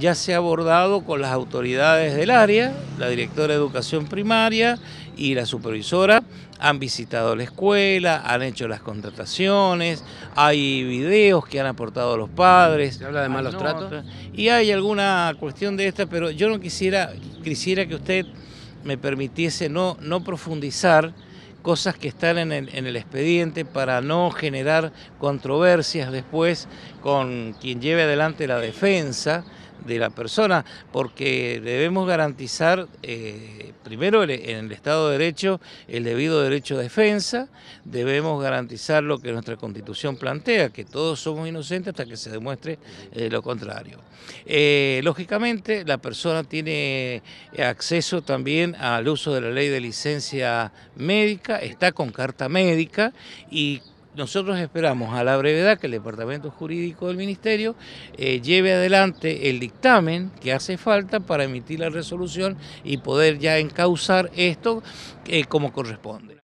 ya se ha abordado con las autoridades del área, la directora de educación primaria y la supervisora han visitado la escuela, han hecho las contrataciones, hay videos que han aportado los padres. Se habla de malos tratos. Y hay alguna cuestión de esta, pero yo no quisiera, quisiera que usted me permitiese no, no profundizar cosas que están en el, expediente para no generar controversias después con quien lleve adelante la defensa de la persona, porque debemos garantizar eh, primero en el Estado de Derecho el debido derecho de defensa, debemos garantizar lo que nuestra Constitución plantea, que todos somos inocentes hasta que se demuestre eh, lo contrario. Eh, lógicamente la persona tiene acceso también al uso de la ley de licencia médica, está con carta médica y nosotros esperamos a la brevedad que el Departamento Jurídico del Ministerio eh, lleve adelante el dictamen que hace falta para emitir la resolución y poder ya encauzar esto eh, como corresponde.